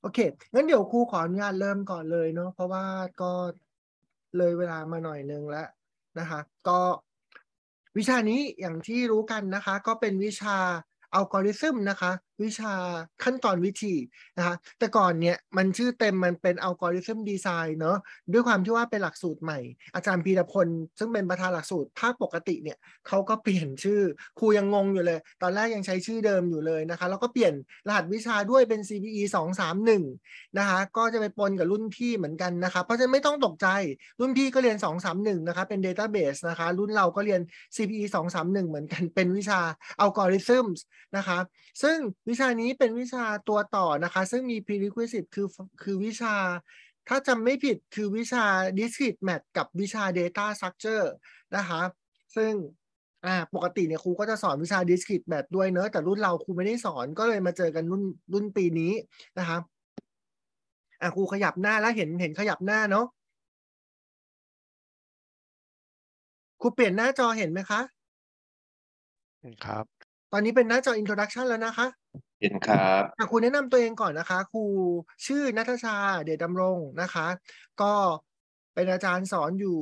โอเค งั้นเดี๋ยวครูขออนุญาตเริ่มก่อนเลยเนาะ เพราะว่าก็เลยเวลามาหน่อยนึงแล้วนะคะก็วิชานี้อย่างที่รู้กันนะคะก็เป็นวิชาอัลกอริทึมนะคะวิชาขั้นตอนวิธีนะคะแต่ก่อนเนี่ยมันชื่อเต็มมันเป็นอัลกอริทึมดีไซน์เนาะด้วยความที่ว่าเป็นหลักสูตรใหม่ อาจารย์พีรพลซึ่งเป็นประธานหลักสูตรภาคปกติเนี่ยเขาก็เปลี่ยนชื่อครูยังงงอยู่เลย ตอนแรกยังใช้ชื่อเดิมอยู่เลยนะคะแล้วก็เปลี่ยนรหัสวิชาด้วยเป็น CPE 231นะคะก็จะไปปนกับรุ่นพี่เหมือนกันนะคะเพราะฉะนั้นไม่ต้องตกใจรุ่นพี่ก็เรียน 231นะคะเป็น Database นะคะรุ่นเราก็เรียน CPE 231 เหมือนกันเป็นวิชาอัลกอริทึมนะคะซึ่งวิชานี้เป็นวิชาตัวต่อนะคะซึ่งมี prerequisite คือคือวิชา ถ้าจำไม่ผิดคือวิชา discrete math กับวิชา data structure นะคะ ซึ่งปกติเนี่ยครูก็จะสอนวิชา discrete math ด้วยเนอะแต่รุ่นเราครูไม่ได้สอนก็เลยมาเจอกันรุ่นรุ่นปีนี้นะคะอ่ะครูขยับหน้าแล้วเห็นเห็นขยับหน้าเนาะครูเปลี่ยนหน้าจอเห็นไหมคะเห็นครับ ตอนนี้เป็นหน้าจอ introduction แล้วนะคะเห็นครับครูแนะนำตัวเองก่อนนะคะ ครูชื่อนัทชา เดชดำรงนะคะ ก็เป็นอาจารย์สอนอยู่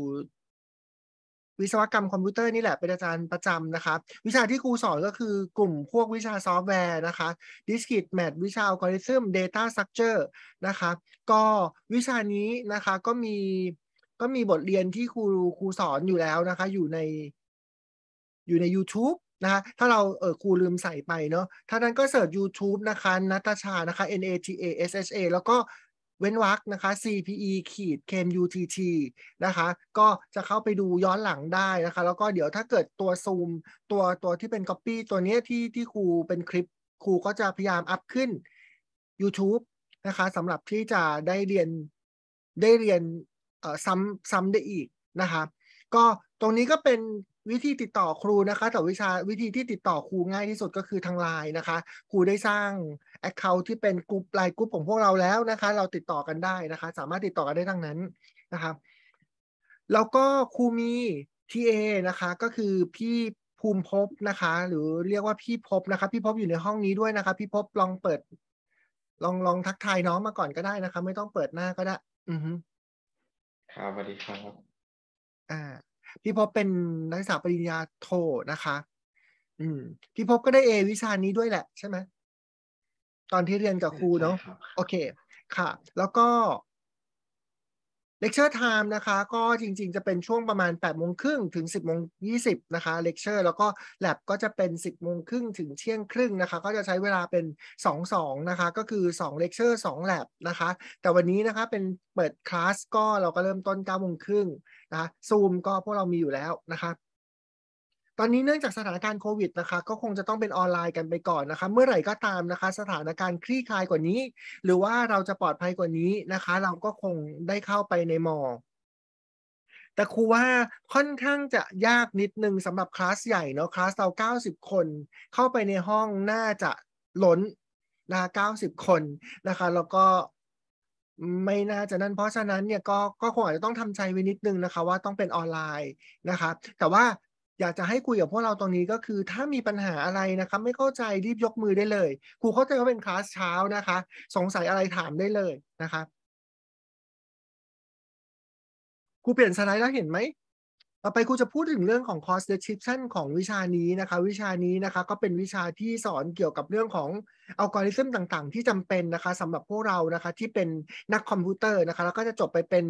วิศวกรรมคอมพิวเตอร์นี่แหละ เป็นอาจารย์ประจำนะคะ วิชาที่ครูสอนก็คือกลุ่มพวกวิชาซอฟต์แวร์นะคะ Discrete Math วิชาอ l g o r i t h m Data Structure นะคะ ก็วิชานี้นะคะก็มีก็มีบทเรียนที่ครูครูสอนอยู่แล้วนะคะอยู่ใน อยู่ใน YouTube นะฮะถ้าเราเออครูลืมใส่ไปเนาะท่านั้นก็เสิร์ช YouTube นะคะนัตชานะคะ N A T A S H A แล้วก็เว้นวรรคนะคะ CPE ขีดเค m UTT นะคะก็จะเข้าไปดูย้อนหลังได้นะคะ แล้วก็เดี๋ยวถ้าเกิดตัวซูมตัวตัวที่เป็น Copy ตัวนี้ที่ที่ครูเป็นคลิปครูก็จะพยายามอัพขึ้น YouTube นะคะสำหรับที่จะได้เรียนได้เรียนซ้ำซ้ำได้อีกนะคะก็ตรงนี้ก็เป็นวิธีติดต่อครูนะคะแต่วิชาวิธีที่ติดต่อครูง่ายที่สุดก็คือทางไลน์นะคะครูได้สร้าง Account ที่เป็นกลุ่มไลน์กลุ่มของพวกเราแล้วนะคะ เราติดต่อกันได้นะคะ สามารถติดต่อกันได้ทั้งนั้นนะคะแล้วก็ครูมีทีเอนะคะ ก็คือพี่ภูมิภพนะคะ หรือเรียกว่าพี่ภพนะคะพี่ภพอยู่ในห้องนี้ด้วยนะคะพี่ภพลองเปิดลองลองทักทายน้องมาก่อนก็ได้นะคะ ไม่ต้องเปิดหน้าก็ได้ อือฮึครับสวัสดีครับอ่าพี่พบเป็นนักศึกษาปริญญาโทนะคะ อืมพี่พบก็ได้เอวิชานี้ด้วยแหละใช่ไหม ตอนที่เรียนกับครูเนาะโอเคค่ะ แล้วก็เลคเชอร์ไทม์นะคะ ก็จริง ๆ จะเป็นช่วงประมาณ8ปดโมงครึ่งถึง 10บโมงยีนะคะเลคเชอร์แล้วก็แลบก็จะเป็น 10บโมงครึ่งถึงเที่ยงครึ่งนะคะ ก็จะใช้เวลาเป็น2งนะคะ ก็คือ2เลคเชอร์สองแลบนะคะ แต่วันนี้นะคะเป็นเปิดคลาสก็เราก็เริ่มต้น9ก้าโมงครึ่งนะคะซูมก็พวกเรามีอยู่แล้วนะคะตอนนี้เนื่องจากสถานการณ์โควิดนะคะ ก็คงจะต้องเป็นออนไลน์กันไปก่อนนะคะเมื่อไหร่ก็ตามนะคะสถานการณ์คลี่คลายกว่านี้ หรือว่าเราจะปลอดภัยกว่านี้นะคะ เราก็คงได้เข้าไปในมอ แต่ครูว่าค่อนข้างจะยากนิดนึงสำหรับคลาสใหญ่เนาะคลาสเรา 90 คน เข้าไปในห้องน่าจะล้นนะ90 คนนะคะแล้วก็ไม่น่าจะนั่นเพราะฉะนั้นเนี่ยก็ก็คงอาจจะต้องทำใจไว้นิดนึงนะคะ ว่าต้องเป็นออนไลน์นะคะแต่ว่าอยากจะให้คุยกับพวกเราตรงนี้ก็คือถ้ามีปัญหาอะไรนะครับไม่เข้าใจรีบยกมือได้เลยครูเข้าใจว่าเป็นคลาสเช้านะคะสงสัยอะไรถามได้เลยนะคะครูเปลี่ยนสไลด์แล้วเห็นไหมต่อไปครูจะพูดถึงเรื่องของ course description ของวิชานี้นะคะ วิชานี้นะคะก็เป็นวิชาที่สอนเกี่ยวกับเรื่องของอัลกอริทึมต่างๆ ที่จำเป็นนะคะ สำหรับพวกเรานะคะ ที่เป็นนักคอมพิวเตอร์นะคะแล้วก็จะจบไปเป็น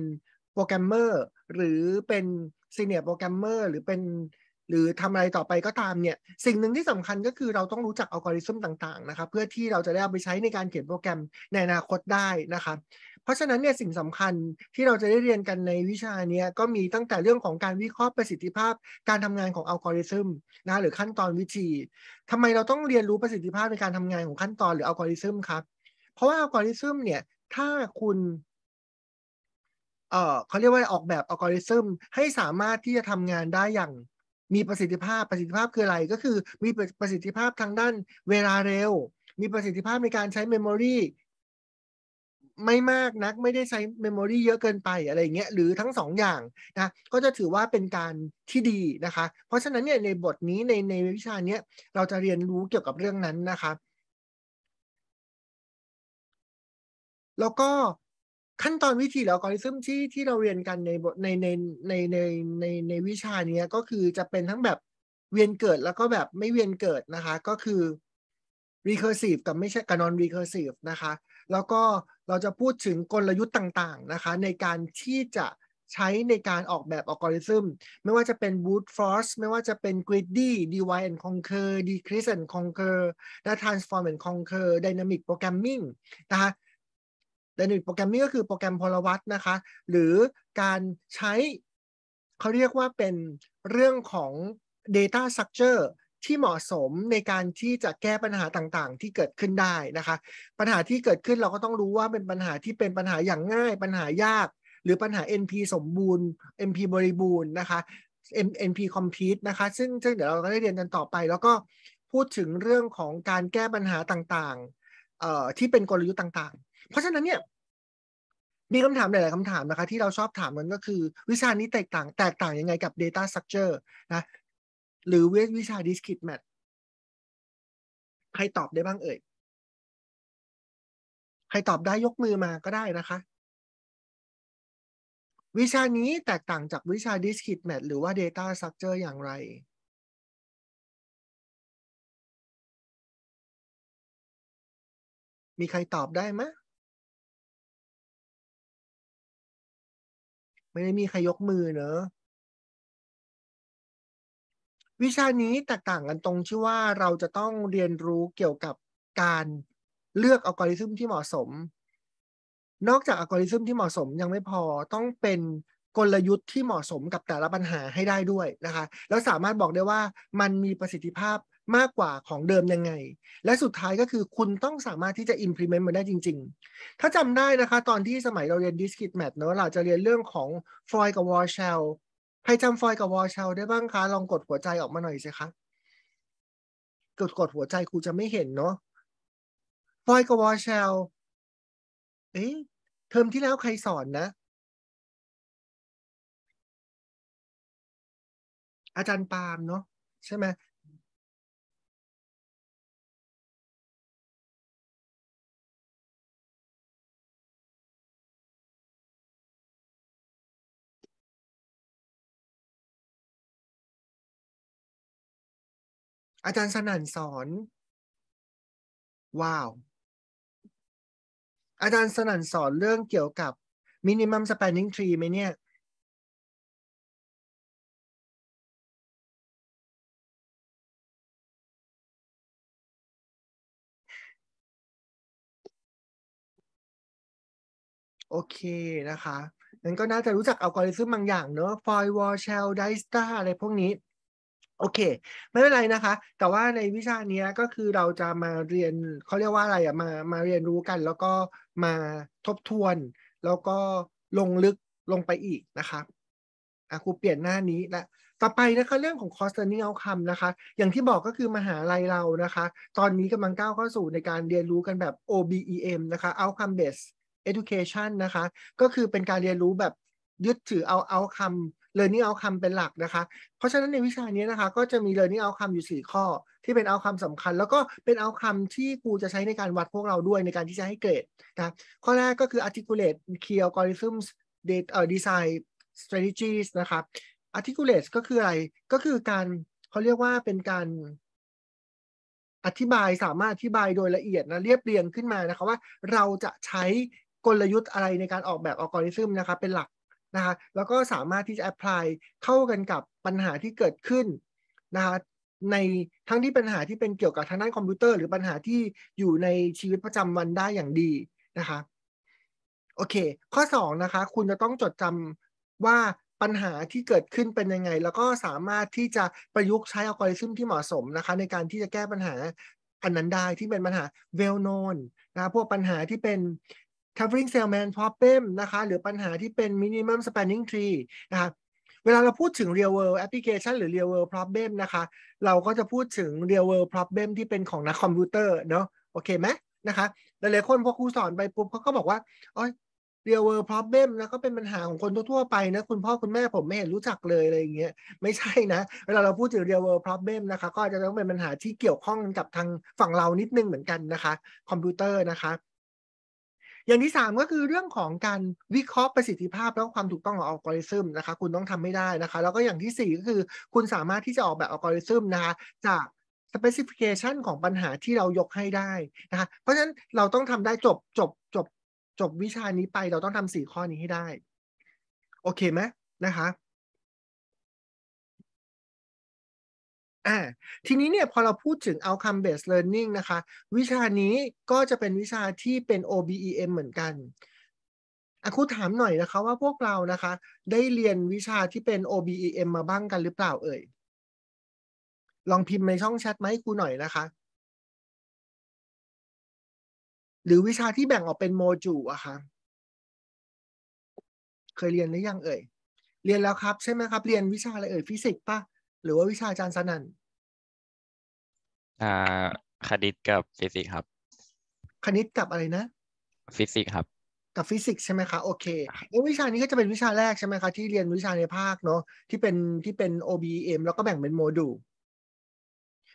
โปรแกรมเมอร์หรือเป็นซีเนียร์โปรแกรมเมอร์หรือเป็นหรือทำอะไรต่อไปก็ตามเนี่ยสิ่งหนึ่งที่สำคัญก็คือเราต้องรู้จักอัลกอริทึมต่าง ๆนะครับ เพื่อที่เราจะได้เอาไปใช้ในการเขียนโปรแกรมในอนาคตได้นะครับเพราะฉะนั้นเนี่ยสิ่งสำคัญที่เราจะได้เรียนกันในวิชานี้ก็มีตั้งแต่เรื่องของการวิเคราะห์ประสิทธิภาพ การทำงานของอัลกอริทึมนะหรือขั้นตอนวิธีทำไมเราต้องเรียนรู้ประสิทธิภาพในการทำงานของขั้นตอนหรืออัลกอริทึมครับเพราะว่าอัลกอริทึมเนี่ยถ้าคุณเอ่อเขาเรียกว่าออกแบบอัลกอริทึมให้สามารถที่จะทำงานได้อย่างมีประสิทธิภาพ ประสิทธิภาพคืออะไร ก็คือมีประสิทธิภาพทางด้านเวลาเร็ว มีประสิทธิภาพในการใช้เมมโมรี ไม่มากนัก ไม่ได้ใช้เมมโมรีเยอะเกินไปอะไรเงี้ย หรือทั้งสองอย่างนะ ก็จะถือว่าเป็นการที่ดีนะคะ เพราะฉะนั้นเนี่ยในบทนี้ในในวิชาเนี้ยเราจะเรียนรู้เกี่ยวกับเรื่องนั้นนะคะแล้วก็ขั้นตอนวิธีแล้วกริซึมที่ที่เราเรียนกันในบทในในในในในในวิชานี้ก็คือจะเป็นทั้งแบบเวียนเกิดแล้วก็แบบไม่เวียนเกิดนะคะ ก็คือ recursive กับไม่ใช่กับ non recursive นะคะ แล้วก็เราจะพูดถึงกลยุทธ์ต่างๆนะคะ ในการที่จะใช้ในการออกแบบอัลกอริทึมไม่ว่าจะเป็น brute force ไม่ว่าจะเป็น greedy divide and conquer decrease and conquer และ transform and conquer dynamic programming นะคะ Dynamic Programming ก็คือโปรแกรมพลวัตนะคะหรือการใช้เขาเรียกว่าเป็นเรื่องของ Data Structure ที่เหมาะสมในการที่จะแก้ปัญหาต่างๆ ที่เกิดขึ้นได้นะคะ ปัญหาที่เกิดขึ้นเราก็ต้องรู้ว่าเป็นปัญหาที่เป็นปัญหาอย่างง่ายปัญหายาก หรือปัญหา NP สมบูรณ์ NP บริบูรณ์นะคะ NP complete นะคะซึ่งซึ่งเดี๋ยวเราก็ได้เรียนกันต่อไป แล้วก็พูดถึงเรื่องของการแก้ปัญหาต่างๆที่เป็นกลยุทธ์ต่างเพราะฉะนั้นเนี่ย มีคำถามหลาย ๆคำถามนะคะ ที่เราชอบถามกันก็คือ วิชานี้แตกต่างแตกต่างยังไงกับ Data Structure นะหรือเวทวิชา Discrete Math ใครตอบได้บ้างเอ่ยใครตอบได้ยกมือมาก็ได้นะคะ วิชานี้แตกต่างจากวิชา Discrete Math หรือว่า Data Structure อย่างไร มีใครตอบได้ไหมไม่ได้มีใครยกมือเนอะวิชานี้แตกต่างกันตรงที่ว่าเราจะต้องเรียนรู้เกี่ยวกับการเลือกอัลกอริทึมที่เหมาะสม นอกจากอัลกอริทึมที่เหมาะสมยังไม่พอต้องเป็นกลยุทธ์ที่เหมาะสมกับแต่ละปัญหาให้ได้ด้วยนะคะแล้วสามารถบอกได้ว่ามันมีประสิทธิภาพมากกว่าของเดิมยังไง และสุดท้ายก็คือคุณต้องสามารถที่จะ implement มันได้จริง ๆ ถ้าจำได้นะคะ ตอนที่สมัยเราเรียน discrete math เนาะเราจะเรียนเรื่องของฟอยกับวอลเชลใครจำฟอยกับวอลเชลได้บ้างคะ ลองกดหัวใจออกมาหน่อยสิคะ กดกดหัวใจครูจะไม่เห็นเนาะฟอยกับวอลเชลเอ๊ะเทอมที่แล้วใครสอนนะ อาจารย์ปาล์มเนาะใช่ไหมอาจารย์สนั่นสอน ว้าว อาจารย์สนั่นสอนเรื่องเกี่ยวกับ minimum spanning tree ไหมเนี่ย โอเค นะคะงั้นก็น่าจะรู้จักอัลกอริทึมบางอย่างเนอะฟอยวอลเชลไดสตาอะไรพวกนี้โอเค ไม่เป็นไรนะคะ แต่ว่าในวิชานี้ก็คือเราจะมาเรียน เขาเรียกว่าอะไรอะมามาเรียนรู้กันแล้วก็มาทบทวน แล้วก็ลงลึกลงไปอีกนะคะอ่ะครูเปลี่ยนหน้านี้และต่อไปนะคะเรื่องของ cost learning outcome นะคะ อย่างที่บอกก็คือมหาลัยเรานะคะ ตอนนี้กำลังก้าวเข้าสู่ในการเรียนรู้กันแบบ OBEM นะคะ outcome based education นะคะก็คือเป็นการเรียนรู้แบบยึดถือเอา outcome ลิร์นนิ่งเอาคัมเป็นหลักนะคะ เพราะฉะนั้นในวิชานี้นะคะ ก็จะมีลิร์นนิ่งเอาคัมอยู่ 4 ข้อ ที่เป็นเอาคัมสสำคัญ แล้วก็เป็นเอาคัมที่ครูจะใช้ในการวัดพวกเราด้วยในการที่จะให้เกรดนะข้อแรกก็คือ articulate key algorithms data design strategies นะครับ articulate ก็คืออะไรก็คือการเขาเรียกว่าเป็นการ อธิบายสามารถอธิบายโดยละเอียดนะเรียบเรียงขึ้นมานะคะ ว่าเราจะใช้กลยุทธ์อะไรในการออกแบบอัลกอริทึมนะคะเป็นหลักนะคะแล้วก็สามารถที่จะแอพพลายเข้ากันกับปัญหาที่เกิดขึ้นนะคะในทั้งที่ปัญหาที่เป็นเกี่ยวกับทางด้านคอมพิวเตอร์หรือปัญหาที่อยู่ในชีวิตประจำวันได้อย่างดีนะคะโอเค ข้อ2นะคะคุณจะต้องจดจำว่าปัญหาที่เกิดขึ้นเป็นยังไงแล้วก็สามารถที่จะประยุกต์ใช้อัลกอริทึมที่เหมาะสมนะคะในการที่จะแก้ปัญหาอันนั้นได้ ที่เป็นปัญหา well known นะพวกปัญหาที่เป็น covering salesman problem นะคะ หรือปัญหาที่เป็น minimum spanning tree นะคะเวลาเราพูดถึง real world application หรือ real world problem นะคะเราก็จะพูดถึง real world problem ที่เป็นของนักคอมพิวเตอร์เนาะโอเคไหมนะคะหลายๆคนพอครูสอนไปปุ๊บเขาก็บอกว่าโอ้ย real world problem นะก็เป็นปัญหาของคนทั่วๆไปนะคุณพ่อ คุณแม่ผมไม่เห็นรู้จักเลยอะไรอย่างเงี้ยไม่ใช่นะ เวลาเราพูดถึง real world problem นะคะ ก็จะต้องเป็นปัญหาที่เกี่ยวข้องกับทางฝั่งเรานิดนึงเหมือนกันนะคะ คอมพิวเตอร์นะคะอย่างที่ 3 ก็คือเรื่องของการวิเคราะห์ประสิทธิภาพและความถูกต้องของอัลกอริทึมนะคะ คุณต้องทำไม่ได้นะคะ แล้วก็อย่างที่ 4 ก็คือคุณสามารถที่จะออกแบบอัลกอริทึมนะคะจากสเปซิฟิเคชันของปัญหาที่เรายกให้ได้นะคะ เพราะฉะนั้นเราต้องทำได้จบจบจบจบวิชานี้ไป เราต้องทำ4ข้อนี้ให้ได้ โอเคไหมนะคะอ่าทีนี้เนี่ยพอเราพูดถึง outcome based learning นะคะ วิชานี้ก็จะเป็นวิชาที่เป็น OBEM เหมือนกันอะครูถามหน่อยนะคะว่าพวกเรานะคะ ได้เรียนวิชาที่เป็น OBEM มาบ้างกันหรือเปล่าเอ่ย ลองพิมพ์ในช่องแชทมาให้ครูหน่อยนะคะ หรือวิชาที่แบ่งออกเป็นโมจูลอะคะเคยเรียนหรือยังเอ่ยเรียนแล้วครับใช่ไหมครับ เรียนวิชาอะไรเอ่ย ฟิสิกส์ป่ะหรือว่าวิชาอาจารย์สนั่นอ่า คณิตกับฟิสิกส์ครับ คณิตกับอะไรนะ ฟิสิกส์ครับ กับฟิสิกส์ใช่ไหมคะ โอเคแล้ววิชานี้ก็จะเป็นวิชาแรกใช่ไหมคะที่เรียนวิชาในภาคเนาะที่เป็นที่เป็น OBM แล้วก็แบ่งเป็นโมดูล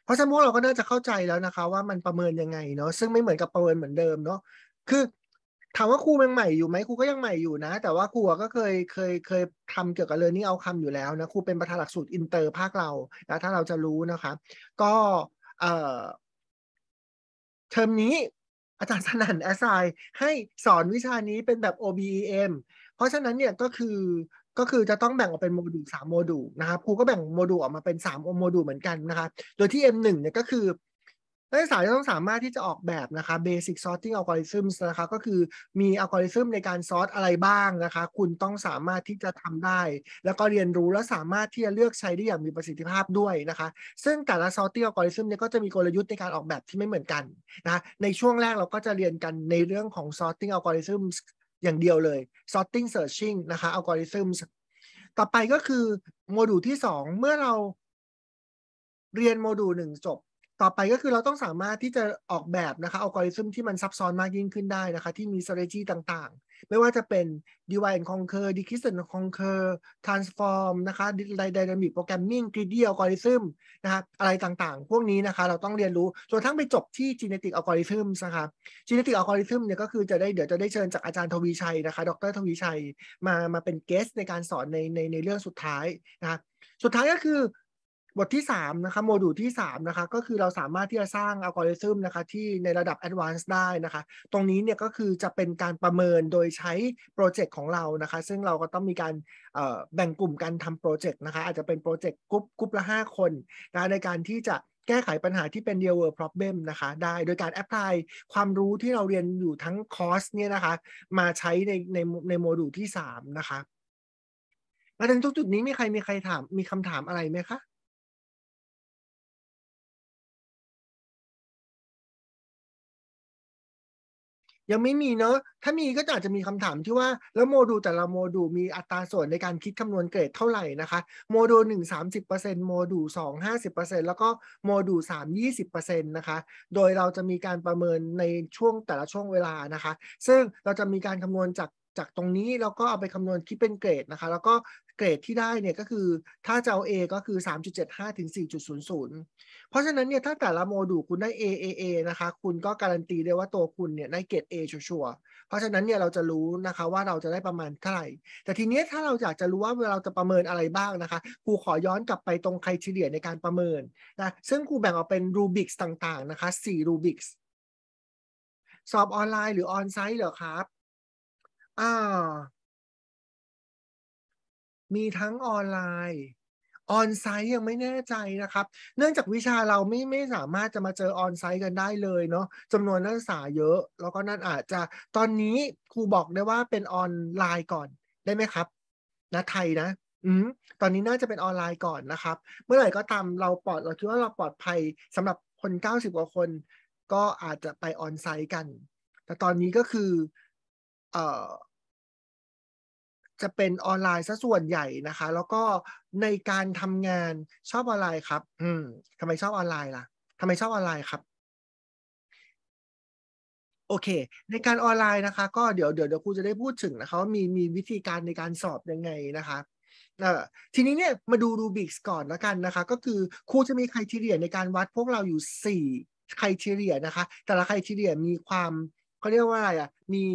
เพราะฉะนั้นพวกเราก็น่าจะเข้าใจแล้วนะคะ ว่ามันประเมินยังไงเนาะซึ่งไม่เหมือนกับประเมินเหมือนเดิมเนาะคือถามว่าครูยังใหม่อยู่ไหมครูก็ยังใหม่อยู่นะ แต่ว่าครูก็เคยเคยเคยทำเกี่ยวกับเรียนนี่เอาคำอยู่แล้วนะครูเป็นประธานหลักสูตรอินเตอร์ภาคเรา้วถ้าเราจะรู้นะคะก็เอ่อเทอมนี้อาจารย์สนั่นแอสไซให้สอนวิชานี้เป็นแบบ OBEM เพราะฉะนั้นเนี่ยก็คือก็คือจะต้องแบ่งออกเป็นโมดูลสามโมดูลนะครับครูก็แบ่งโมดูลออกมาเป็นสามโมดูลเหมือนกันนะคะโดยที่ M1 เนี่ยก็คือนักศึกษาจะต้องสามารถที่จะออกแบบนะคะ basic sorting algorithms นะคะก็คือมีอัลกอริทึมในการซอร์ตอะไรบ้างนะคะ คุณต้องสามารถที่จะทำได้ แล้วก็เรียนรู้และสามารถที่จะเลือกใช้ได้อย่างมีประสิทธิภาพด้วยนะคะซึ่งแต่ละ sorting algorithm เนี่ยก็จะมีกลยุทธ์ในการออกแบบที่ไม่เหมือนกันนะะในช่วงแรกเราก็จะเรียนกันในเรื่องของ sorting algorithms อย่างเดียวเลย sorting searching นะคะ algorithms ต่อไปก็คือโมดูลที่2 เมื่อเรา เรียนโมดูล1จบต่อไปก็คือเราต้องสามารถที่จะออกแบบนะคะอัลกอริทึมที่มันซับซ้อนมากยิ่งขึ้นได้นะคะ ที่มี strategy ต่างๆ ไม่ว่าจะเป็น divide and conquer decrease and conquer transform นะคะ dynamic programming greedy algorithm นะคะอะไรต่างๆ พวกนี้นะคะ เราต้องเรียนรู้จนทั้งไปจบที่ genetic algorithm นะคะ genetic algorithm เนี่ยก็คือจะได้เดี๋ยวจะได้เชิญจากอาจารย์ทวีชัยนะคะ ดรทวีชัยมามาเป็น guest ในการสอนในในในเรื่องสุดท้ายนะคะสุดท้ายก็คือบทที่3นะคะโมดูลที่3นะคะก็คือเราสามารถที่จะสร้างอัลกอริทึมนะคะที่ในระดับ Advanced ได้นะคะ ตรงนี้เนี่ยก็คือจะเป็นการประเมินโดยใช้โปรเจกต์ของเรานะคะ ซึ่งเราก็ต้องมีการแบ่งกลุ่มการทำโปรเจกต์นะคะ อาจจะเป็นโปรเจกต์กรุ๊ปกรุ๊ปละ5คนนะคะในการที่จะแก้ไขปัญหาที่เป็น real world problem นะคะ ได้โดยการ apply ความรู้ที่เราเรียนอยู่ทั้งคอร์สเนี่ยนะคะ มาใช้ในในในโมดูลที่ 3 นะคะมาถึงจุดนี้มีใครมีใครถามมีคำถามอะไรไหมคะยังไม่มีเนอะ ถ้ามีก็อาจจะมีคำถามที่ว่า แล้วโมดูลแต่ละโมดูลมีอัตราส่วนในการคิดคำนวณเกรดเท่าไหร่นะคะ โมดูลหนึ่งสามสิบเปอร์เซ็นต์โมดูลสองห้าสิบเปอร์เซ็นต์แล้วก็โมดูลสามยี่สิบเปอร์เซ็นต์นะคะโดยเราจะมีการประเมินในช่วงแต่ละช่วงเวลานะคะ ซึ่งเราจะมีการคำนวณจากจากตรงนี้แล้วก็เอาไปคำนวณคิดเป็นเกรดนะคะ แล้วก็เกรดที่ได้เนี่ยก็คือถ้าจะเอา A ก็คือ 3.75ถึง4.00 เพราะฉะนั้นเนี่ยถ้าแต่ละโมดูลคุณได้ A A A นะคะคุณก็การันตีได้ว่าตัวคุณเนี่ยได้เกรด A ชัวร์เพราะฉะนั้นเนี่ยเราจะรู้นะคะว่าเราจะได้ประมาณเท่าไหร่แต่ทีนี้ถ้าเราอยากจะรู้ว่าเราจะประเมินอะไรบ้างนะคะครูขอย้อนกลับไปตรงใครเฉลี่ยในการประเมินนะซึ่งครูแบ่งออกเป็นรูบิกต่างๆนะคะ4รูบิกสอบออนไลน์หรือออนไซต์เหรอครับา มีทั้งออนไลน์ออนไซต์ยังไม่แน่ใจนะครับ เนื่องจากวิชาเราไม่ไม่สามารถจะมาเจอออนไซต์กันได้เลยเนาะจำนวนนักศึกษาเยอะ แล้วก็นั่นอาจจะตอนนี้ครูบอกได้ว่าเป็นออนไลน์ก่อนได้ไหมครับนะไทยนะอืมตอนนี้น่าจะเป็นออนไลน์ก่อนนะครับ เมื่อไหร่ก็ตามเราปลอดเราคิดว่าเราปลอดภัยสำหรับคน 90กว่าคน ก็อาจจะไปออนไซต์กัน แต่ตอนนี้ก็คือเอ่อจะเป็นออนไลน์ซะส่วนใหญ่นะคะ แล้วก็ในการทำงานชอบออนไลน์ครับ อืมทำไมชอบออนไลน์ล่ะทำไมชอบออนไลน์ครับ โอเค ในการออนไลน์นะคะก็เดี๋ยวเดี๋ยวเดี๋ยวครูจะได้พูดถึงนะคะว่ามีมีวิธีการในการสอบยังไงนะคะเอ่อทีนี้เนี่ยมาดูรูบิกส์ก่อนแล้วกันนะคะ ก็คือครูจะมีใครทีเรียในการวัดพวกเราอยู่สี่ไครทีเรียนะคะ แต่ละใครทีเรียมีความเขาเรียกว่าอะไร อ่ะ มี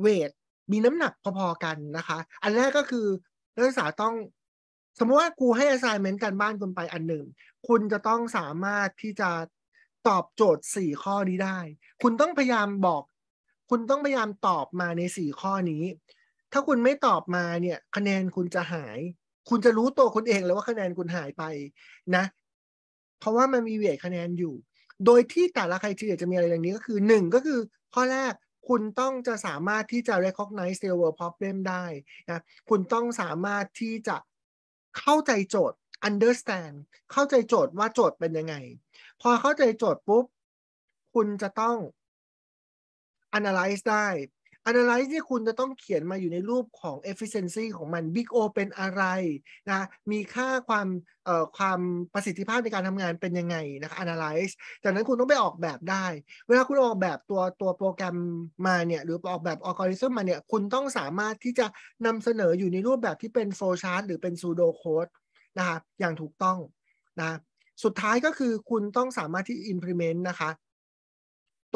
เวทมีน้ำหนักพอๆ กันนะคะ อันแรกก็คือ นักศึกษาต้องสมมติว่าครูให้ assignment การบ้านคุณไปอันหนึ่งคุณจะต้องสามารถที่จะตอบโจทย์สี่ข้อนี้ได้ คุณต้องพยายามบอก คุณต้องพยายามตอบมาในสี่ข้อนี้ ถ้าคุณไม่ตอบมาเนี่ย คะแนนคุณจะหาย คุณจะรู้ตัวคุณเอง แล้วว่าคะแนนคุณหายไปนะ เพราะว่ามันมีเวทคะแนนอยู่ โดยที่แต่ละใครเฉลี่ยจะมีอะไรอย่างนี้ก็คือหนึ่งก็คือข้อแรกคุณต้องจะสามารถที่จะ recognize real world problem ได้นะคุณต้องสามารถที่จะเข้าใจโจทย์ understand เข้าใจโจทย์ว่าโจทย์เป็นยังไง พอเข้าใจโจทย์ปุ๊บ คุณจะต้อง analyze ได้ analyze ที่คุณจะต้องเขียนมาอยู่ในรูปของ efficiency ของมัน big O เป็นอะไรนะมีค่าความเอ่อความประสิทธิภาพในการทำงานเป็นยังไงนะคะ analyze จากนั้นคุณต้องไปออกแบบได้ เวลาคุณออกแบบตัวตัวโปรแกรมมาเนี่ยหรือออกแบบ algorithm มาเนี่ยคุณต้องสามารถที่จะนำเสนออยู่ในรูปแบบที่เป็น flow chart หรือเป็น pseudo code นะคะอย่างถูกต้องนะสุดท้ายก็คือคุณต้องสามารถที่ implement นะคะ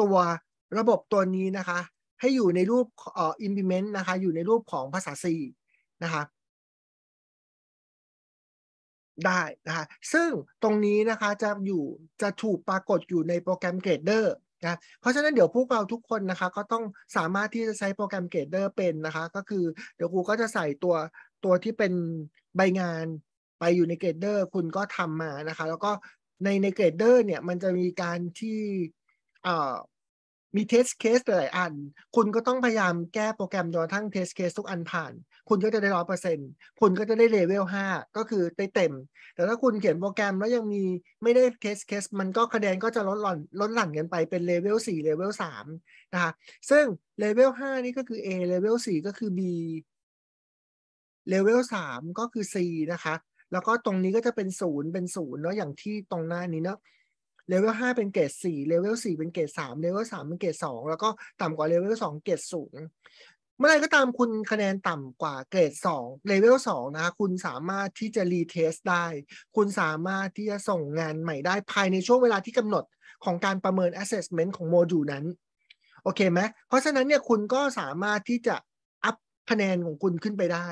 ตัวระบบตัวนี้นะคะให้อยู่ในรูปเอ่อ implement นะคะ อยู่ในรูปของภาษา C นะคะได้นะคะซึ่งตรงนี้นะคะจะอยู่จะถูกปรากฏอยู่ในโปรแกรมเกรดเดอร์นะเพราะฉะนั้นเดี๋ยวพวกเราทุกคนนะคะก็ต้องสามารถที่จะใช้โปรแกรมเกรดเดอร์เป็นนะคะ ก็คือ เดี๋ยวครูก็จะใส่ตัวตัวที่เป็นใบงานไปอยู่ในเกรดเดอร์คุณก็ทำมานะคะ แล้วก็ในในเกรดเดอร์ เนี่ยมันจะมีการที่เอ่อมีเทสเคสหลายอัน คุณก็ต้องพยายามแก้โปรแกรมจนทั้งเทสเคสทุกอันผ่าน คุณก็จะได้ร้อยเปอร์เซ็นต์คุณก็จะได้เลเวลห้าก็คือได้เต็ม แต่ถ้าคุณเขียนโปรแกรมแล้วยังมีไม่ได้เทสเคสมันก็คะแนนก็จะลดหล่อนลดหลั่นกันไปเป็นเลเวลสี่เลเวลสามนะคะ ซึ่งเลเวลห้านี่ก็คือ A เลเวลสี่ก็คือ B เลเวลสามก็คือ C นะคะ แล้วก็ตรงนี้ก็จะเป็นศูนย์เป็นศูนย์เนาะอย่างที่ตรงหน้านี้เนาะเลเวลห้าเป็นเกรดสี่เลเวลสี่เป็นเกรดสามเลเวลสามเป็นเกรดสองแล้วก็ต่ำกว่าเลเวลสองเกรดสูงเมื่อไรก็ตามคุณคะแนนต่ำกว่าเกรด2เลเวล2นะคะคุณสามารถที่จะรีเทสได้ คุณสามารถที่จะส่งงานใหม่ได้ภายในช่วงเวลาที่กำหนดของการประเมิน assessment ของโมดูลนั้น โอเคไหม เพราะฉะนั้นเนี่ยคุณก็สามารถที่จะอัพคะแนนของคุณขึ้นไปได้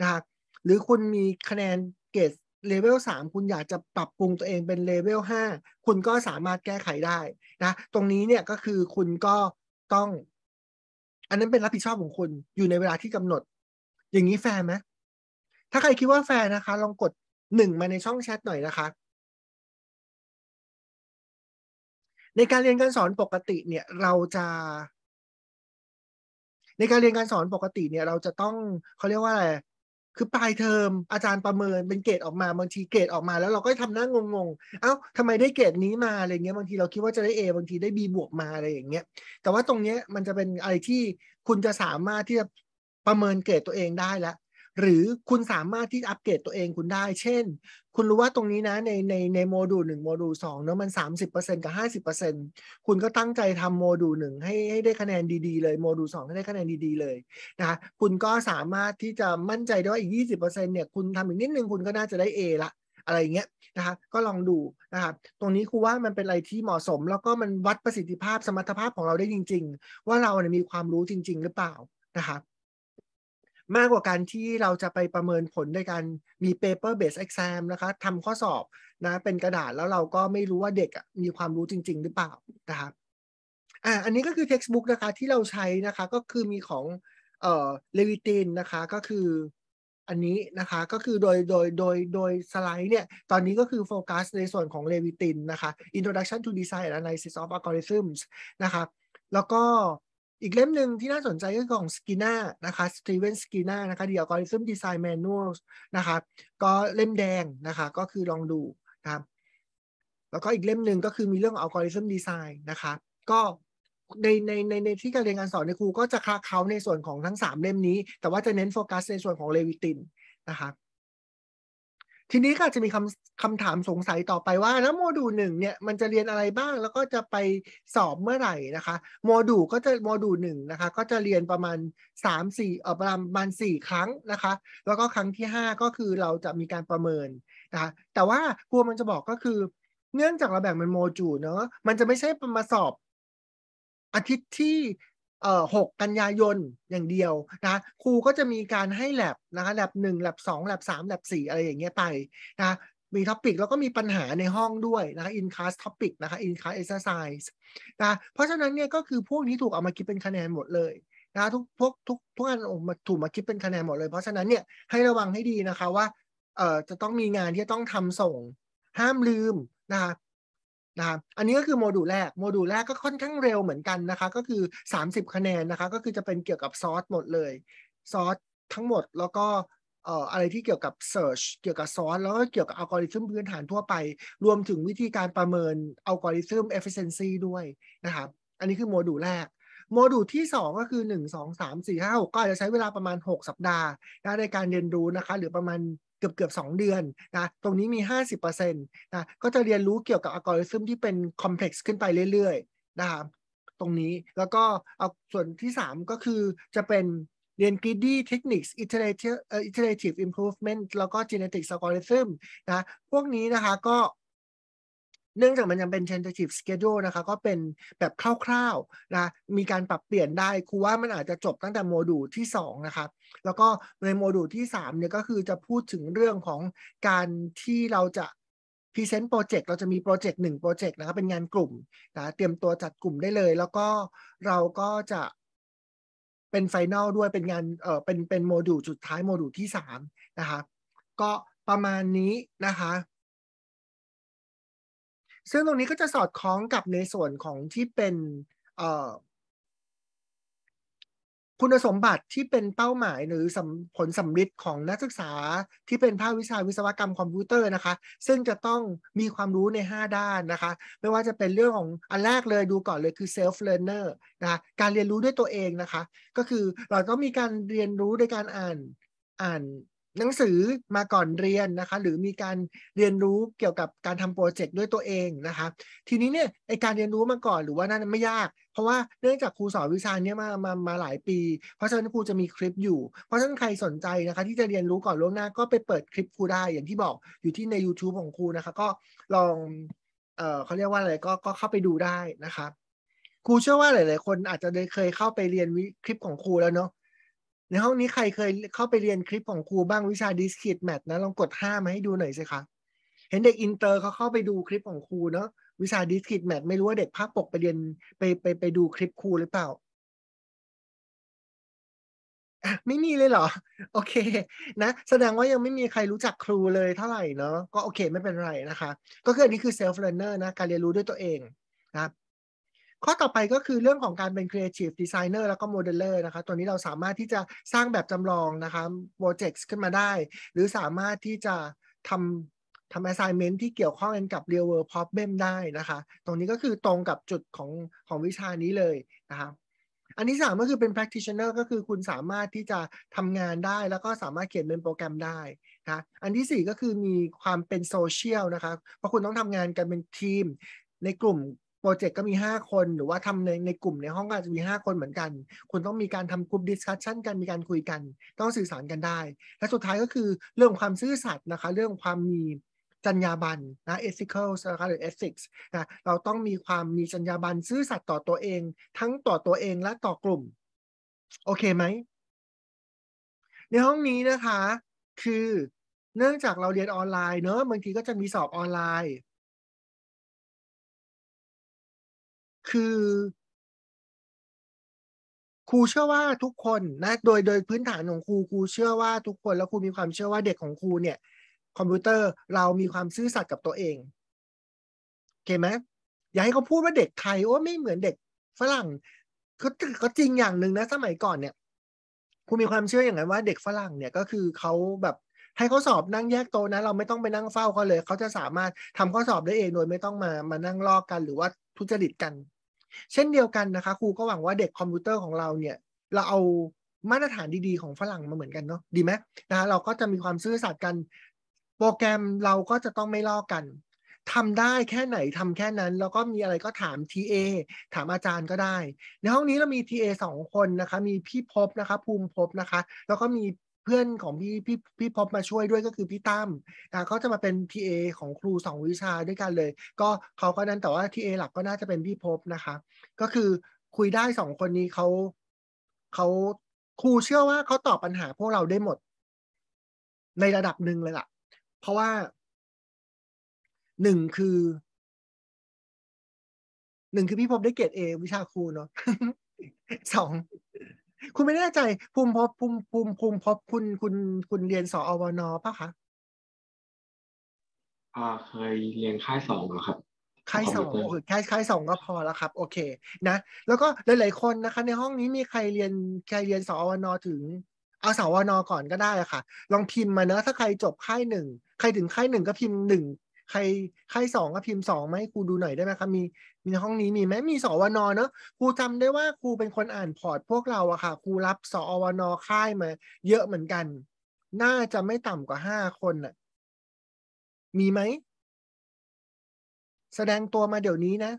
นะคะหรือคุณมีคะแนนเกรดเลเวลสามคุณอยากจะปรับปรุงตัวเองเป็นเลเวลห้าคุณก็สามารถแก้ไขได้นะตรงนี้เนี่ยก็คือคุณก็ต้อง อันนั้นเป็นรับผิดชอบของคุณอยู่ในเวลาที่กำหนด อย่างนี้แฟร์ไหมถ้าใครคิดว่าแฟร์นะคะ ลองกดหนึ่งมาในช่องแชทหน่อยนะคะ ในการเรียนการสอนปกติเนี่ยเราจะ ในการเรียนการสอนปกติเนี่ย เราจะต้องเขาเรียกว่าอะไรคือปลายเทอมอาจารย์ประเมินเป็นเกรดออกมาบางทีเกรดออกมาแล้วเราก็ทำหน้างงๆ เอ้าทำไมได้เกรดนี้มาอะไรเงี้ยบางทีเราคิดว่าจะได้ A บางทีได้ B บวกมาอะไรอย่างเงี้ยแต่ว่าตรงเนี้ยมันจะเป็นอะไรที่คุณจะสามารถที่จะประเมินเกรดตัวเองได้แล้วหรือคุณสามารถที่อัปเกรดตัวเองคุณได้ เช่น คุณรู้ว่าตรงนี้นะในในในโมดูลหนึ่งโมดูลสองเนาะมันสสามิบเเปอร์ซ็นกับห้าสิบเเปอร์ซ50%คุณก็ตั้งใจทำโมดูลหนึ่งให้ให้ได้คะแนนดีๆเลยโมดูลสองให้ได้คะแนนดีๆ เลยนะคะคุณก็สามารถที่จะมั่นใจได้ว่าอีกยี่สิบเปอร์เซ็นเนี่ยคุณทำอีกนิดนึงคุณก็น่าจะได้ A ละ อะไรเงี้ยนะคะก็ลองดูนะครับตรงนี้ครูว่ามันเป็นอะไรที่เหมาะสม แล้วก็มันวัดประสิทธิภาพสมรรถภาพของเราได้จริง ๆ ว่าเราเนี่ยมีความรู้จริง ๆ หรือเปล่านะครับมากกว่าการที่เราจะไปประเมินผลในการมี paper based exam นะคะทำข้อสอบนะ เป็นกระดาษแล้วเราก็ไม่รู้ว่าเด็กมีความรู้จริง ๆ หรือเปล่านะครับ อ่า อันนี้ก็คือ textbook นะคะที่เราใช้นะคะ ก็คือมีของเอ่อ l ลวิตินนะคะ ก็คืออันนี้นะคะ ก็คือโดย โดย โดย โดยสไลด์เนี่ย ตอนนี้ก็คือโฟกัสในส่วนของเลวิตินนะคะ Introduction to Design and Analysis of Algorithms นะคะแล้วก็อีกเล่มหนึ่งที่น่าสนใจก็คือของสกิน่านะคะสตีเวนสกิน่านะคะดี e ยกอ o ิซ t h มดีไซน์แมนนวลนะคะ ก็เล่มแดงนะคะ ก็คือลองดูนะครับ แล้วก็อีกเล่มหนึ่งก็คือมีเรื่องอัลกอริ t ึมดีไซน์นะคะ ก็ในในในที่การเรียนการสอนในครูก็จะคาเขาในส่วนของทั้ง 3 เล่มนี้ แต่ว่าจะเน้นโฟกัสในส่วนของเลวิตินนะคะทีนี้ก็จะมีคำคำถามสงสัยต่อไปว่าแล้วโมดูลหนึ่งเนี่ยมันจะเรียนอะไรบ้าง แล้วก็จะไปสอบเมื่อไหร่นะคะโมดูลก็จะโมดูลหนึ่งนะคะ ก็จะเรียนประมาณ3 4เอ่อประมาณ4ครั้งนะคะ แล้วก็ครั้งที่5ก็คือเราจะมีการประเมินนะคะแต่ว่ากลัวมันจะบอกก็คือเนื่องจากเราแบ่งเป็นโมดูลเนาะมันจะไม่ใช่มาสอบ อาทิตย์ที่เอ่อหกกันยายน อย่างเดียวนะครูก็จะมีการให้แลบนะคะ แลบหนึ่งแลบสองแลบสามแลบสี่อะไรอย่างเงี้ยไปนะมีท็อปิกแล้วก็มีปัญหาในห้องด้วยนะคะ in class topic นะคะ in class exercise นะ เพราะฉะนั้นเนี่ยก็คือพวกนี้ถูกเอามาคิดเป็นคะแนนหมดเลยนะทุกพวกทุกทุกอันถูกมาคิดเป็นคะแนนหมดเลย เพราะฉะนั้นเนี่ยให้ระวังให้ดีนะคะว่า เอ่อ จะต้องมีงานที่ต้องทำส่ง ห้ามลืมนะคะนะครับอันนี้ก็คือโมดูลแรก โมดูลแรกก็ค่อนข้างเร็วเหมือนกันนะคะ ก็คือ 30 คะแนนนะคะ ก็คือจะเป็นเกี่ยวกับซอสหมดเลย ซอสทั้งหมด แล้วก็เอ่ออะไรที่เกี่ยวกับ Search เกี่ยวกับซอสแล้วก็เกี่ยวกับอัลกอริทึมพื้นฐานทั่วไป รวมถึงวิธีการประเมินอัลกอริทึม Efficiency ด้วยนะครับ อันนี้คือโมดูลแรก โมดูลที่ 2 ก็คือ 1 2 3 4 5 6 ก็อาจจะใช้เวลาประมาณ 6 สัปดาห์ในการเรียนรู้นะคะหรือประมาณเกือบเกือบสองเดือนนะ ตรงนี้มี 50%นะ ก็จะเรียนรู้เกี่ยวกับอัลกอริทึมที่เป็นคอมเพล็กซ์ขึ้นไปเรื่อยๆนะครับตรงนี้ แล้วก็เอาส่วนที่3ก็คือจะเป็นเรียน greedy techniques iterative iterative improvement แล้วก็ g e n e t i c algorithm นะ พวกนี้นะคะก็เนื่องจากมันยังเป็น tentative schedule นะคะ ก็เป็นแบบคร่าวๆนะมีการปรับเปลี่ยนได้ครูว่ามันอาจจะจบตั้งแต่โมดูลที่ 2 นะคะแล้วก็ในโมดูลที่ 3 เนี่ย ก็คือจะพูดถึงเรื่องของการที่เราจะพรีเซนต์โปรเจกต์เราจะมีโปรเจกต์หนึ่งโปรเจกต์นะคะเป็นงานกลุ่มนะเตรียมตัวจัดกลุ่มได้เลย แล้วก็เราก็จะ เป็นไฟแนลด้วยเป็นงานเออเป็นเป็นโมดูลสุดท้ายโมดูลที่3นะคะก็ประมาณนี้นะคะซึ่งตรงนี้ก็จะสอดคล้องกับในส่วนของที่เป็นคุณสมบัติที่เป็นเป้าหมายหรือผลสำลิดของนักศึกษาที่เป็นภาควิชาวิศวกรรมคอมพิวเตอร์นะคะ ซึ่งจะต้องมีความรู้ใน 5 ด้านนะคะ ไม่ว่าจะเป็นเรื่องของอันแรกเลยดูก่อนเลยคือ self learner นะคะการเรียนรู้ด้วยตัวเองนะคะ ก็คือเราต้องมีการเรียนรู้โดยการอ่านอ่านหนังสือมาก่อนเรียนนะคะ หรือมีการเรียนรู้เกี่ยวกับการทำโปรเจกต์ด้วยตัวเองนะคะ ทีนี้เนี่ยไอการเรียนรู้มาก่อนหรือว่านั่นไม่ยาก เพราะว่าเนื่องจากครูสอนวิชาเนี้ยมามามาหลายปีเพราะฉะนั้นครูจะมีคลิปอยู่ เพราะฉะนั้นใครสนใจนะคะ ที่จะเรียนรู้ก่อนล่วงหน้าก็ไปเปิดคลิปครูได้อย่างที่บอกอยู่ที่ใน YouTube ของครูนะคะ ก็ลองเออเขาเรียกว่าอะไรก็ก็เข้าไปดูได้นะคะครูเชื่อว่าหลายๆ คนอาจจะเคยเข้าไปเรียนวิคลิปของครูแล้วเนาะในห้องนี้ใครเคยเข้าไปเรียนคลิปของครู บ้างวิชาดิสคริตแมทนะลองกดห้ามาให้ดูหน่อยสิคะเห็นเด็กอินเตอร์เขาเข้าไปดูคลิปของครูเนาะวิชาดิสคริตแมทไม่รู้ว่าเด็กภาคปกไปเรียนไปไปไปดูคลิปครูหรือเปล่า ไม่มีเลยเหรอ โอเค นะแสดงว่ายังไม่มีใครรู้จักครูเลยเท่าไหร่เนาะก็โอเค ไม่เป็นไรนะคะ ก็คืออันนี้คือเซลฟ์เรียนเนอร์นะ การเรียนรู้ด้วยตัวเองนะข้อต่อไปก็คือเรื่องของการเป็น Creative Designer แล้วก็ Modeler นะคะตัวนี้เราสามารถที่จะสร้างแบบจำลองนะคะโปรเจกต์ขึ้นมาได้ หรือสามารถที่จะทำทำ assignment ที่เกี่ยวข้องกันกับ real world problem ได้นะคะ ตรงนี้ก็คือตรงกับจุดของของวิชานี้เลยนะคะอันที่3ก็คือเป็น practitioner ก็คือคุณสามารถที่จะทำงานได้แล้วก็สามารถเขียนเป็นโปรแกรมได้นะอันที่ 4 ก็คือมีความเป็นโซเชียลนะคะเพราะคุณต้องทำงานกันเป็นทีม ในกลุ่มโปรเจกต์ก็มี5คนหรือว่าทำในในกลุ่ม ในห้องก็อาจจะมี5คนเหมือนกัน คุณต้องมีการทำกลุ่มดิสคัชชันกันมีการคุยกัน ต้องสื่อสารกันได้ และสุดท้ายก็คือเรื่องความซื่อสัตย์นะคะ เรื่องความมีจรรยาบรรณนะ ethical นะคะหรือ ethics นะเราต้องมีความมีจรรยาบรรณซื่อสัตย์ต่อตัวเองทั้งต่อตัวเองและต่อกลุ่ม โอเคไหมในห้องนี้นะคะ คือเนื่องจากเราเรียนออนไลน์เนอะบางทีก็จะมีสอบออนไลน์คือ ครูเชื่อว่าทุกคนนะ โดยโดยพื้นฐานของครูครูเชื่อว่าทุกคนแล้วครูมีความเชื่อว่าเด็กของครูเนี่ย คอมพิวเตอร์เรามีความซื่อสัตย์กับตัวเองโอเคไหมอย่าให้เขาพูดว่าเด็กไทยโอ้ไม่เหมือนเด็กฝรั่งก็ก็จริงอย่างหนึ่งนะสมัยก่อนเนี่ยครูมีความเชื่ออย่างนั้นว่าเด็กฝรั่งเนี่ย ก็คือเขาแบบให้เขาสอบนั่งแยกโตนะเราไม่ต้องไปนั่งเฝ้าเขาเลยเขาจะสามารถทำข้อสอบได้เองโดยไม่ต้องมามานั่งลอกกันหรือว่าทุจริตกันเช่นเดียวกันนะคะครูก็หวังว่าเด็กคอมพิวเตอร์ของเราเนี่ย เราเอามาตรฐานดีๆของฝรั่งมาเหมือนกันเนาะดีไหมนะคะเราก็จะมีความซื่อสัตย์กัน โปรแกรมเราก็จะต้องไม่ลอกกันทำได้แค่ไหนทำแค่นั้น แล้วก็มีอะไรก็ถาม TA ถามอาจารย์ก็ได้ ในห้องนี้เรามี TA สองคนนะคะ มีพี่พบนะคะภูมิพบนะคะ แล้วก็มีพื่อนของพี่พี่พี่พบมาช่วยด้วยก็คือพี่ตั้มนะเขาจะมาเป็น PA ของครูสองวิชาด้วยกันเลย ก็เขาก็นั้นแต่ว่าที่เอหลักก็น่าจะเป็นพี่พบนะคะ ก็คือคุยได้สองคนนี้เขาเขาครูเชื่อว่าเขาตอบปัญหาพวกเราได้หมด ในระดับหนึ่งเลยล่ะ เพราะว่าหนึ่งคือหนึ่งคือพี่พบได้เกรดเอวิชาครูเนาะสองคุณไม่แน่ใจภูมิภพภูมิภูมิภูมิภพคุณคุณคุณเรียนสอวนอป่ะคะอ่าเคยเรียนค่ายสองแล้วครับค่ายสองคือค่ายค่ายสองก็พอแล้วครับ โอเค นะแล้วก็หลายๆ คนนะคะ ในห้องนี้มีใครเรียนใครเรียนสอวนอถึงเอาสอวนอก่อนก็ได้ค่ะ ลองพิมพ์มาเนอะถ้าใครจบค่ายหนึ่งใครถึงค่ายหนึ่งก็พิมพ์หนึ่งใครค่ายสองก็พิมพ์สองไหมกูดูหน่อยได้ไหมคะมีมีในห้องนี้มีไหมมีสอวนอเนอะครูจำได้ว่าครูเป็นคนอ่านพอร์ตพวกเราอะค่ะครูรับสอวนอค่ายมาเยอะเหมือนกัน น่าจะไม่ต่ำกว่าห้าคนอะมีไหม แสดงตัวมาเดี๋ยวนี้นะ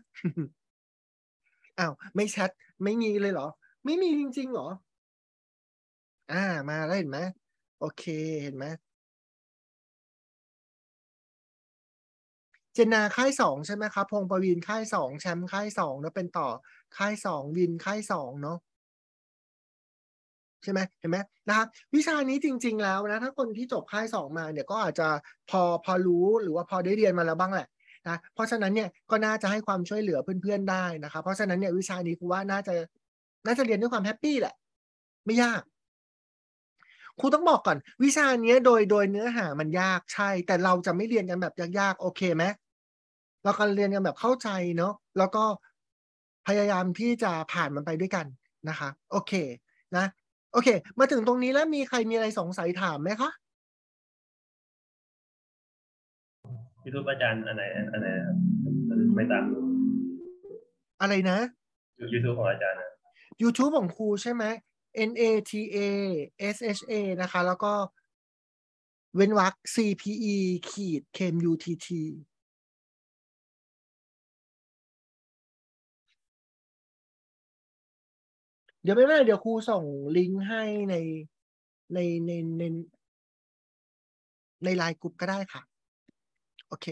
อ้าวไม่ชัด ไม่มีเลยเหรอ ไม่มีจริงๆหรออ่ามาแล้วเห็นไหมโอเคเห็นไหมจนาค่ายสองใช่ไหมครับพงประวินค่ายสองแชมป์ค่ายสองแล้วเป็นต่อค่ายสองวินค่ายสองเนาะใช่ไหมเห็นไหมนะครับ วิชานี้จริง ๆแล้วนะ ถ้าคนที่จบค่ายสองมาเนี่ยก็อาจจะพอพอรู้หรือว่าพอได้เรียนมาแล้วบ้างแหละนะเพราะฉะนั้นเนี่ยก็น่าจะให้ความช่วยเหลือเพื่อนๆได้นะครับเพราะฉะนั้นเนี่ยวิชานี้ครูว่าน่าจะน่าจะเรียนด้วยความแฮปปี้แหละไม่ยาก ครูต้องบอกก่อนวิชานี้โดยโดยเนื้อหามันยากใช่ แต่เราจะไม่เรียนกันแบบยากๆโอเคไหมเราการเรียนกันแบบเข้าใจเนาะแล้วก็พยายามที่จะผ่านมันไปด้วยกันนะคะ โอเคนะ โอเค มาถึงตรงนี้แล้วมีใครมีอะไรสงสัยถามไหมคะพี่ทูตอาจารย์อันไหนอันไหนไม่ตามอะไรนะ YouTube ของอาจารย์ยู YouTube ของครูใช่ไหม N A T A S H A นะคะ แล้วก็ เว้นวรรค C P E ขีด K M U T T เดี๋ยวไม่เป็นไรเดี๋ยวครูส่งลิงก์ให้ในในในในในไลน์กลุ่มก็ได้ค่ะ โอเค